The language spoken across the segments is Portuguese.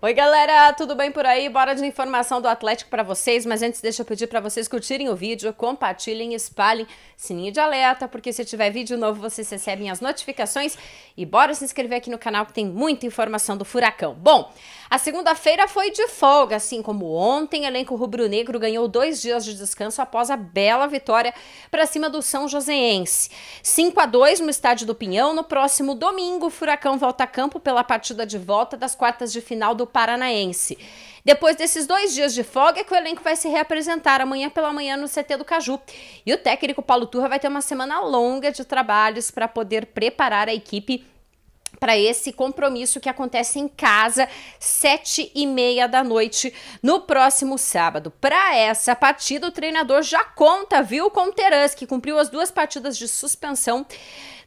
Oi, galera, tudo bem por aí? Bora de informação do Atlético para vocês, mas antes deixa eu pedir para vocês curtirem o vídeo, compartilhem, espalhem, sininho de alerta, porque se tiver vídeo novo vocês recebem as notificações e bora se inscrever aqui no canal que tem muita informação do Furacão. Bom, a segunda-feira foi de folga, assim como ontem, elenco rubro-negro ganhou dois dias de descanso após a bela vitória para cima do São Joséense. 5 a 2 no estádio do Pinhão, no próximo domingo o Furacão volta a campo pela partida de volta das quartas de final do Paranaense. Depois desses dois dias de folga é que o elenco vai se reapresentar amanhã pela manhã no CT do Caju. E o técnico Paulo Turra vai ter uma semana longa de trabalhos para poder preparar a equipe para esse compromisso que acontece em casa, sete e meia da noite, no próximo sábado. Para essa partida, o treinador já conta, viu, com o Terans, que cumpriu as duas partidas de suspensão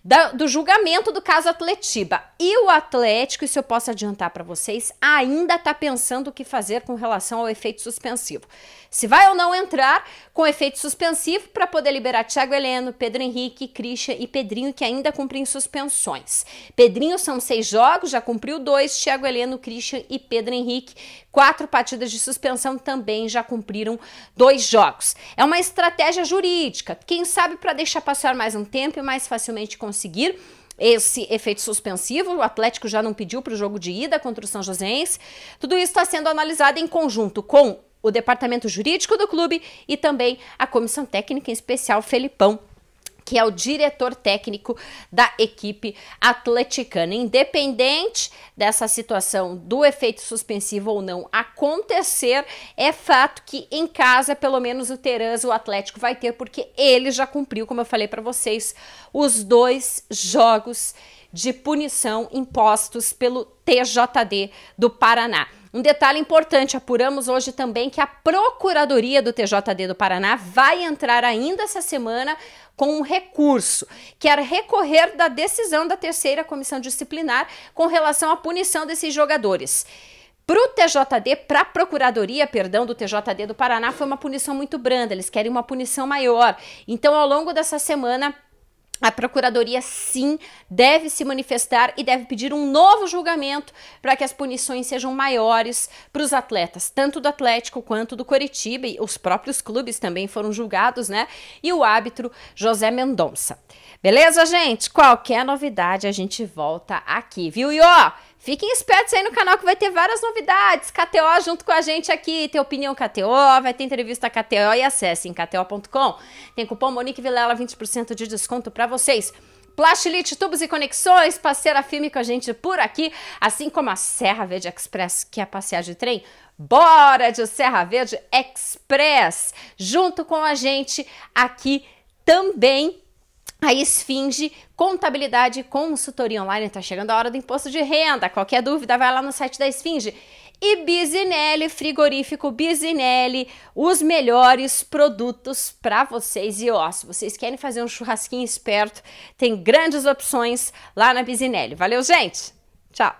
da, do julgamento do caso Atletiba. E o Atlético, isso eu posso adiantar para vocês, ainda está pensando o que fazer com relação ao efeito suspensivo. Se vai ou não entrar com efeito suspensivo para poder liberar Thiago Heleno, Pedro Henrique, Christian e Pedrinho, que ainda cumprem suspensões. Pedrinho são seis jogos, já cumpriu dois, Thiago Heleno, Christian e Pedro Henrique, quatro partidas de suspensão também já cumpriram dois jogos. É uma estratégia jurídica, quem sabe para deixar passar mais um tempo e mais facilmente conseguir conseguir esse efeito suspensivo. O Atlético já não pediu para o jogo de ida contra o São Joséense. Tudo isso está sendo analisado em conjunto com o departamento jurídico do clube e também a comissão técnica, em especial Felipão, que é o diretor técnico da equipe atleticana. Independente dessa situação do efeito suspensivo ou não, a acontecer, é fato que em casa, pelo menos o Terãs, o Atlético vai ter, porque ele já cumpriu, como eu falei para vocês, os dois jogos de punição impostos pelo TJD do Paraná. Um detalhe importante, apuramos hoje também que a Procuradoria do TJD do Paraná vai entrar ainda essa semana com um recurso, quer recorrer da decisão da terceira comissão disciplinar com relação à punição desses jogadores. Pro TJD, para a Procuradoria, perdão, do TJD do Paraná, foi uma punição muito branda, eles querem uma punição maior. Então, ao longo dessa semana, a Procuradoria sim deve se manifestar e deve pedir um novo julgamento para que as punições sejam maiores para os atletas, tanto do Atlético quanto do Coritiba, e os próprios clubes também foram julgados, né? E o árbitro José Mendonça. Beleza, gente? Qualquer novidade a gente volta aqui, viu? E ó, Fiquem espertos aí no canal que vai ter várias novidades. KTO junto com a gente aqui. Tem opinião KTO, vai ter entrevista KTO e acesse em KTO.com. Tem cupom Monique Vilela, 20% de desconto para vocês. Plastilite, tubos e conexões, parceira firme com a gente por aqui, assim como a Serra Verde Express, que é passear de trem. Bora de Serra Verde Express, junto com a gente aqui também a Esfinge Contabilidade Consultoria Online. Está chegando a hora do imposto de renda. Qualquer dúvida, vai lá no site da Esfinge. E Bizinelli, frigorífico Bizinelli, os melhores produtos para vocês. E ó, se vocês querem fazer um churrasquinho esperto, tem grandes opções lá na Bizinelli. Valeu, gente! Tchau!